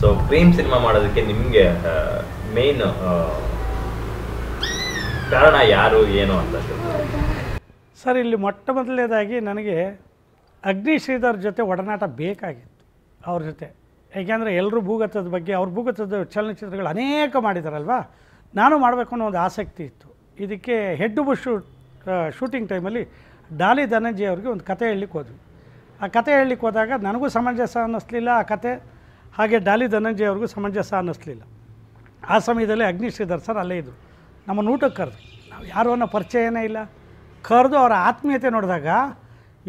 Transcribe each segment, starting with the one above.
so Prem cinema ಮಾಡೋದಕ್ಕೆ ನಿಮಗೆ main ಕಾರಣ ಯಾರು ಏನು ಅಂತ ಸರ್ ಇಲ್ಲಿ ಮೊಟ್ಟ ಮೊದಲನೇದಾಗಿ ನನಗೆ ಅಗ್ನಿ ಶ್ರೀಧರ್ ಜೊತೆ ಒಡನಾಟ ಬೇಕಾಗಿತ್ತು ಅವ್ರ ಜೊತೆ ಯಾಕೆಂದರೆ ಎಲ್ಲರೂ ಭೂಗತದ ಬಗ್ಗೆ ಅವ್ರ ಭೂಗತದ ಚಲನಚಿತ್ರಗಳು ಅನೇಕ ಮಾಡಿದಾರಲ್ವಾ ನಾನು ಮಾಡಬೇಕು ಅನ್ನೋ ಒಂದು ಆಸಕ್ತಿ ಇತ್ತು ಇದಕ್ಕೆ ಹೆಡ್ ಬುಷು ಶೂಟಿಂಗ್ ಟೈಮಲ್ಲಿ ಡಾಲಿ ಧನಂಜಯ್ ಅವ್ರಿಗೆ ಒಂದು ಕತೆ ಹೇಳಲಿಕ್ಕೆ ಹೋದ್ವಿ ಆ ಕತೆ ಹೇಳಲಿಕ್ಕೆ ಹೋದಾಗ ನನಗೂ ಸಮಂಜಸ ಅನ್ನಿಸ್ಲಿಲ್ಲ ಆ ಕತೆ ಹಾಗೆ ಡಾಲಿ ಧನಂಜಯ ಅವ್ರಿಗೂ ಸಮಂಜಸ ಅನ್ನಿಸ್ಲಿಲ್ಲ ಆ ಸಮಯದಲ್ಲಿ ಅಗ್ನಿಶ್ರೀ ಸರ್ ಅಲ್ಲೇ ಇದ್ದರು ನಮ್ಮನ್ನು ಊಟಕ್ಕೆ ಕರೆದು ನಾವು ಯಾರು ಅನ್ನೋ ಏನೇ ಇಲ್ಲ ಕರೆದು ಅವರ ಆತ್ಮೀಯತೆ ನೋಡಿದಾಗ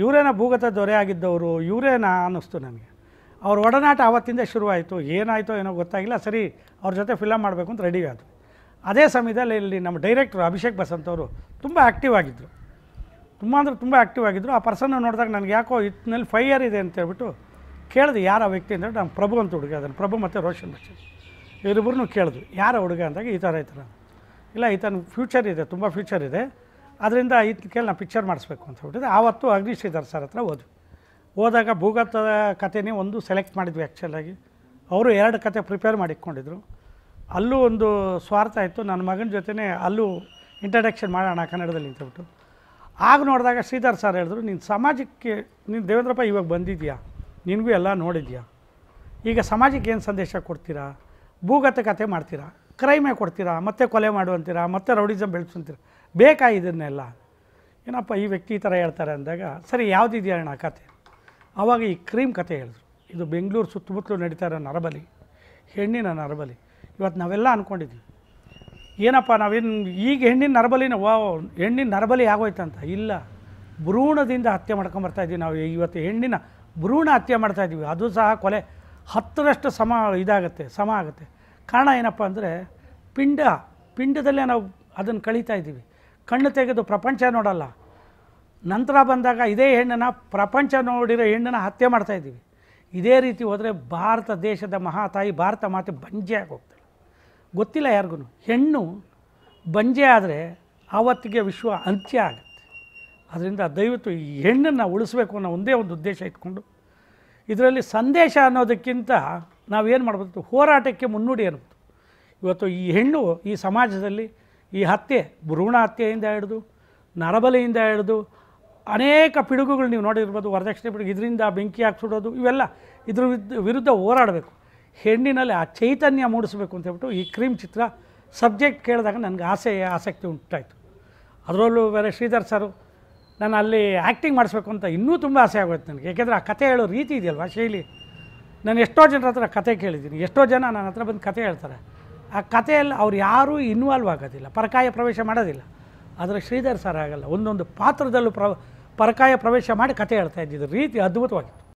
ಇವರೇನ ಭೂಗತ ದೊರೆ ಆಗಿದ್ದವರು ಇವರೇನ ಅನ್ನಿಸ್ತು ನನಗೆ ಅವ್ರ ಒಡನಾಟ ಆವತ್ತಿಂದ ಶುರುವಾಯಿತು ಏನಾಯಿತು ಏನೋ ಗೊತ್ತಾಗಿಲ್ಲ ಸರಿ ಅವ್ರ ಜೊತೆ ಫಿಲಮ್ ಮಾಡಬೇಕು ಅಂತ ರೆಡಿ ಆದರು ಅದೇ ಸಮಯದಲ್ಲಿ ಇಲ್ಲಿ ನಮ್ಮ ಡೈರೆಕ್ಟ್ರು ಅಭಿಷೇಕ್ ಬಸಂತ್ ಅವರು ತುಂಬ ಆ್ಯಕ್ಟಿವ್ ಆಗಿದ್ದರು ತುಂಬ ಅಂದರೆ ತುಂಬ ಆ್ಯಕ್ಟಿವ್ ಆಗಿದ್ದರು ಆ ಪರ್ಸನ್ನ ನೋಡಿದಾಗ ನನಗೆ ಯಾಕೋ ಇತ್ತಿನಲ್ಲಿ ಫೈಯರ್ ಇದೆ ಅಂತ ಹೇಳ್ಬಿಟ್ಟು ಕೇಳಿದೆ ಯಾರ ವ್ಯಕ್ತಿ ಅಂದರೆ ನಾನು ಪ್ರಭು ಅಂತ ಹುಡುಗ ಅದನ್ನು ಪ್ರಭು ಮತ್ತು ರೋಷನ್ ಬಚ್ಚನ್ ಇವರಿಬ್ರು ಕೇಳಿದ್ವಿ ಯಾರ ಹುಡುಗ ಅಂದಾಗ ಈ ಥರ ಐತನ ಇಲ್ಲ ಈತನ ಫ್ಯೂಚರ್ ಇದೆ ತುಂಬ ಫ್ಯೂಚರ್ ಇದೆ ಅದರಿಂದ ಈತನ ಕೇಳಿ ನಾನು ಪಿಕ್ಚರ್ ಮಾಡಿಸ್ಬೇಕು ಅಂತ ಹೇಳ್ಬಿಟ್ಟಿದೆ ಆವತ್ತು ಅಗ್ನಿಶ್ರೀಧರ್ ಸರ್ ಹತ್ರ ಓದ್ವಿ ಹೋದಾಗ ಭೂಗತದ ಕಥೆನೇ ಒಂದು ಸೆಲೆಕ್ಟ್ ಮಾಡಿದ್ವಿ ಆ್ಯಕ್ಚುಲಾಗಿ ಅವರು ಎರಡು ಕತೆ ಪ್ರಿಪೇರ್ ಮಾಡಿಕೊಂಡಿದ್ರು ಅಲ್ಲೂ ಒಂದು ಸ್ವಾರ್ಥ ಇತ್ತು ನನ್ನ ಮಗನ ಜೊತೆನೇ ಅಲ್ಲೂ ಇಂಟ್ರಡಕ್ಷನ್ ಮಾಡೋಣ ಕನ್ನಡದಲ್ಲಿ ಅಂತೇಳ್ಬಿಟ್ಟು ಆಗ ನೋಡಿದಾಗ ಶ್ರೀಧರ್ ಸರ್ ಹೇಳಿದ್ರು ನೀನು ಸಮಾಜಕ್ಕೆ ನೀನು ದೇವೇಂದ್ರಪ್ಪ ಇವಾಗ ಬಂದಿದೆಯಾ ನಿನಗೂ ಎಲ್ಲ ನೋಡಿದ್ಯಾ ಈಗ ಸಮಾಜಕ್ಕೆ ಏನು ಸಂದೇಶ ಕೊಡ್ತೀರಾ ಭೂಗತ ಕತೆ ಮಾಡ್ತೀರಾ ಕ್ರೈಮೇ ಕೊಡ್ತೀರಾ ಮತ್ತೆ ಕೊಲೆ ಮಾಡುವಂತೀರಾ ಮತ್ತೆ ರೌಡಿಸಮ್ ಬೆಳೆಸಂತೀರಾ ಬೇಕಾ ಇದನ್ನೆಲ್ಲ ಏನಪ್ಪ ಈ ವ್ಯಕ್ತಿ ಈ ಥರ ಹೇಳ್ತಾರೆ ಅಂದಾಗ ಸರಿ ಯಾವುದಿದೆಯಾ ಅಣ್ಣ ಕತೆ ಆವಾಗ ಈ ಕ್ರೀಮ್ ಕತೆ ಹೇಳಿದ್ರು ಇದು ಬೆಂಗಳೂರು ಸುತ್ತಮುತ್ತಲೂ ನಡೀತಾ ಇರೋ ನರಬಲಿ ಹೆಣ್ಣಿನ ನರಬಲಿ ಇವತ್ತು ನಾವೆಲ್ಲ ಅಂದ್ಕೊಂಡಿದ್ವಿ ಏನಪ್ಪ ನಾವೇನು ಈಗ ಹೆಣ್ಣಿನ ನರಬಲಿನ ವಾ ಹೆಣ್ಣಿನ ನರಬಲಿ ಆಗೋಯ್ತಂತ ಇಲ್ಲ ಭ್ರೂಣದಿಂದ ಹತ್ಯೆ ಮಾಡ್ಕೊಂಬರ್ತಾ ಇದ್ದೀವಿ ನಾವು ಇವತ್ತು ಹೆಣ್ಣಿನ ಭ್ರೂಣ ಹತ್ಯೆ ಮಾಡ್ತಾ ಇದ್ದೀವಿ ಅದು ಸಹ ಕೊಲೆ ಹತ್ತರಷ್ಟು ಸಮ ಇದಾಗುತ್ತೆ ಸಮ ಆಗುತ್ತೆ ಕಾರಣ ಏನಪ್ಪ ಅಂದರೆ ಪಿಂಡ ಪಿಂಡದಲ್ಲೇ ನಾವು ಅದನ್ನು ಕಳೀತಾ ಇದ್ದೀವಿ ಕಣ್ಣು ತೆಗೆದು ಪ್ರಪಂಚ ನೋಡಲ್ಲ ನಂತರ ಬಂದಾಗ ಇದೇ ಹೆಣ್ಣನ್ನು ಪ್ರಪಂಚ ನೋಡಿರೋ ಹೆಣ್ಣನ್ನು ಹತ್ಯೆ ಮಾಡ್ತಾಯಿದ್ದೀವಿ ಇದೇ ರೀತಿ ಹೋದರೆ ಭಾರತ ದೇಶದ ಮಹಾತಾಯಿ ಭಾರತ ಮಾತೆ ಬಂಜೆಯಾಗಿ ಹೋಗ್ತಾಳೆ ಗೊತ್ತಿಲ್ಲ ಯಾರಿಗೂ ಹೆಣ್ಣು ಬಂಜೆ ಆದರೆ ಆವತ್ತಿಗೆ ವಿಶ್ವ ಅಂತ್ಯ ಆಗುತ್ತೆ ಅದರಿಂದ ದಯವಿಟ್ಟು ಈ ಹೆಣ್ಣನ್ನು ಉಳಿಸ್ಬೇಕು ಅನ್ನೋ ಒಂದೇ ಒಂದು ಉದ್ದೇಶ ಇಟ್ಕೊಂಡು ಇದರಲ್ಲಿ ಸಂದೇಶ ಅನ್ನೋದಕ್ಕಿಂತ ನಾವೇನು ಮಾಡ್ಬೋದು ಹೋರಾಟಕ್ಕೆ ಮುನ್ನುಡಿ ಅನ್ಬೋದು ಇವತ್ತು ಈ ಹೆಣ್ಣು ಈ ಸಮಾಜದಲ್ಲಿ ಈ ಹತ್ಯೆ ಭ್ರೂಣ ಹತ್ಯೆಯಿಂದ ಹಿಡಿದು ನರಬಲೆಯಿಂದ ಹಿಡಿದು ಅನೇಕ ಪಿಡುಗುಗಳು ನೀವು ನೋಡಿರ್ಬೋದು ವರದಕ್ಷಿಣೆ ಪಿಡುಗು ಇದರಿಂದ ಬೆಂಕಿ ಹಾಕ್ಸಿಡೋದು ಇವೆಲ್ಲ ಇದ್ರ ವಿರುದ್ಧ ಹೋರಾಡಬೇಕು ಹೆಣ್ಣಿನಲ್ಲಿ ಆ ಚೈತನ್ಯ ಮೂಡಿಸಬೇಕು ಅಂತ ಹೇಳ್ಬಿಟ್ಟು ಈ ಕ್ರೀಮ್ ಚಿತ್ರ ಸಬ್ಜೆಕ್ಟ್ ಕೇಳಿದಾಗ ನನಗೆ ಆಸೆ ಆಸಕ್ತಿ ಉಂಟಾಯಿತು ಅದರಲ್ಲೂ ಬೇರೆ ಶ್ರೀಧರ್ ಸರು ನಾನು ಅಲ್ಲಿ ಆ್ಯಕ್ಟಿಂಗ್ ಮಾಡಿಸ್ಬೇಕು ಅಂತ ಇನ್ನೂ ತುಂಬ ಆಸೆ ಆಗೋಯ್ತು ನನಗೆ ಏಕೆಂದರೆ ಆ ಕತೆ ಹೇಳೋ ರೀತಿ ಇದೆಯಲ್ವ ಶೈಲಿ ನಾನು ಎಷ್ಟೋ ಜನರ ಹತ್ರ ಕತೆ ಕೇಳಿದ್ದೀನಿ ಎಷ್ಟೋ ಜನ ನನ್ನ ಹತ್ರ ಬಂದು ಕತೆ ಹೇಳ್ತಾರೆ ಆ ಕಥೆಯಲ್ಲಿ ಅವ್ರು ಯಾರೂ ಇನ್ವಾಲ್ವ್ ಆಗೋದಿಲ್ಲ ಪರಕಾಯ ಪ್ರವೇಶ ಮಾಡೋದಿಲ್ಲ ಆದರೆ ಶ್ರೀಧರ್ ಸರ್ ಆಗಲ್ಲ ಒಂದೊಂದು ಪಾತ್ರದಲ್ಲೂ ಪ್ರ ಪರಕಾಯ ಪ್ರವೇಶ ಮಾಡಿ ಕತೆ ಹೇಳ್ತಾ ಇದ್ದಿದ್ದು ರೀತಿ ಅದ್ಭುತವಾಗಿತ್ತು